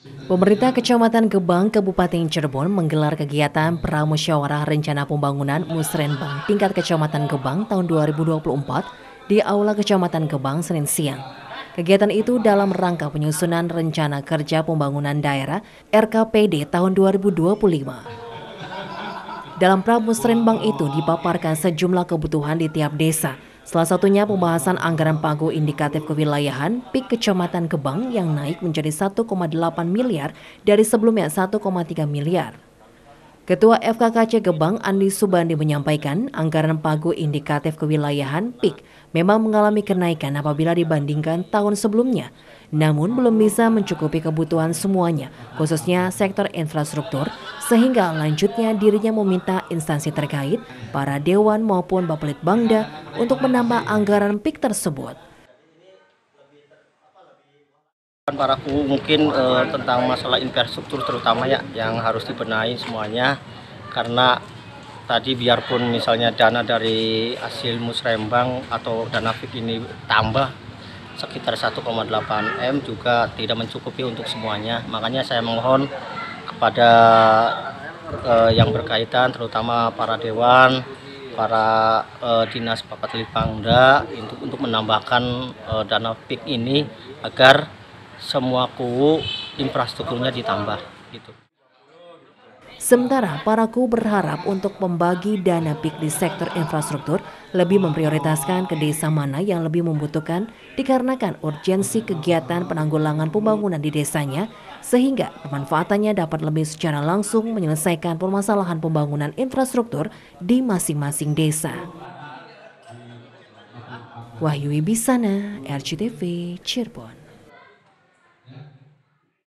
Pemerintah Kecamatan Gebang, Kabupaten Cirebon menggelar kegiatan Pramusyawarah Rencana Pembangunan Musrenbang tingkat Kecamatan Gebang tahun 2024 di Aula Kecamatan Gebang Senin siang. Kegiatan itu dalam rangka penyusunan Rencana Kerja Pembangunan Daerah RKPD tahun 2025. Dalam Pramusrenbang itu dipaparkan sejumlah kebutuhan di tiap desa, Salah satunya pembahasan anggaran pagu indikatif kewilayahan PIK Kecamatan Gebang yang naik menjadi 1,8 miliar dari sebelumnya 1,3 miliar. Ketua FKKC Gebang Andi Subandi menyampaikan anggaran pagu indikatif kewilayahan PIK memang mengalami kenaikan apabila dibandingkan tahun sebelumnya namun belum bisa mencukupi kebutuhan semuanya, khususnya sektor infrastruktur, sehingga lanjutnya dirinya meminta instansi terkait, para dewan maupun Bapelit Bangda untuk menambah anggaran PIK tersebut para ku mungkin eh, tentang masalah infrastruktur terutama ya yang harus dibenahi semuanya karena tadi biarpun misalnya dana dari hasil musrembang atau dana fik ini tambah sekitar 1,8 M juga tidak mencukupi untuk semuanya makanya saya mohon kepada eh, yang berkaitan terutama para dewan para eh, dinas Bapak lipangda untuk, untuk menambahkan eh, dana PIK ini agar semua kubu infrastrukturnya ditambah gitu Sementara Paraku berharap untuk membagi dana PIK di sektor infrastruktur lebih memprioritaskan ke desa mana yang lebih membutuhkan dikarenakan urgensi kegiatan penanggulangan pembangunan di desanya sehingga pemanfaatannya dapat lebih secara langsung menyelesaikan permasalahan pembangunan infrastruktur di masing-masing desa. Wahyu Ibisana, RCTV, Cirebon.